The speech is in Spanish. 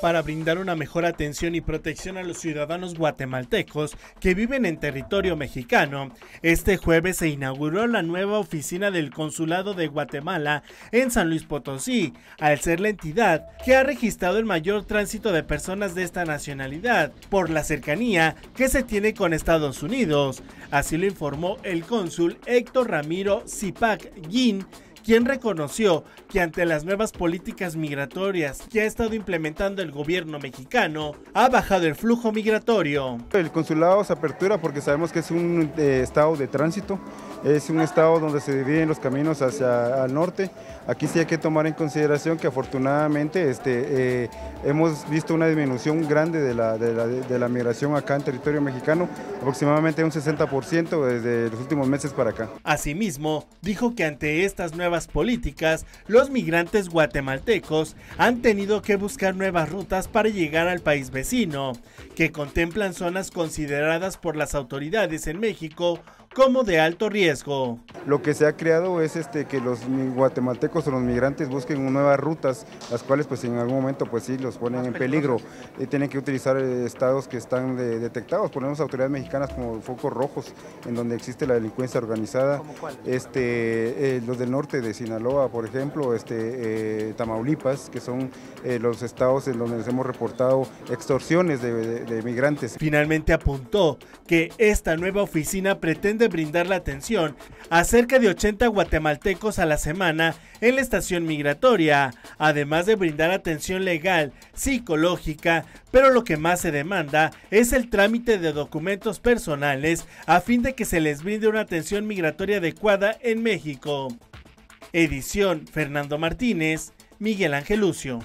para brindar una mejor atención y protección a los ciudadanos guatemaltecos que viven en territorio mexicano. Este jueves se inauguró la nueva oficina del Consulado de Guatemala en San Luis Potosí, al ser la entidad que ha registrado el mayor tránsito de personas de esta nacionalidad por la cercanía que se tiene con Estados Unidos. Así lo informó el cónsul Héctor Ramiro Zipac gin quien reconoció que ante las nuevas políticas migratorias que ha estado implementando el gobierno mexicano, ha bajado el flujo migratorio. El consulado se apertura porque sabemos que es un eh, estado de tránsito, es un estado donde se dividen los caminos hacia el norte. Aquí sí hay que tomar en consideración que afortunadamente este, eh, hemos visto una disminución grande de, la, de la migración acá en territorio mexicano, aproximadamente un 60% desde los últimos meses para acá. Asimismo, dijo que ante estas nuevas políticas, los migrantes guatemaltecos han tenido que buscar nuevas rutas para llegar al país vecino, que contemplan zonas consideradas por las autoridades en México como de alto riesgo. Lo que se ha creado es este que los guatemaltecos o los migrantes busquen nuevas rutas, las cuales pues en algún momento pues sí los ponen en peligro. y eh, tienen que utilizar eh, estados que están detectados, ponemos autoridades mexicanas como focos rojos, en donde existe la delincuencia organizada, este eh, los del norte de Sinaloa, por ejemplo, este, eh, Tamaulipas, que son eh, los estados en donde hemos reportado extorsiones de, de migrantes. Finalmente apuntó que esta nueva oficina pretende brindar la atención a cerca de 80 guatemaltecos a la semana en la estación migratoria, además de brindar atención legal, psicológica, pero lo que más se demanda es el trámite de documentos personales a fin de que se les brinde una atención migratoria adecuada en México. Edición Fernando Martínez, Miguel Ángel Lucio.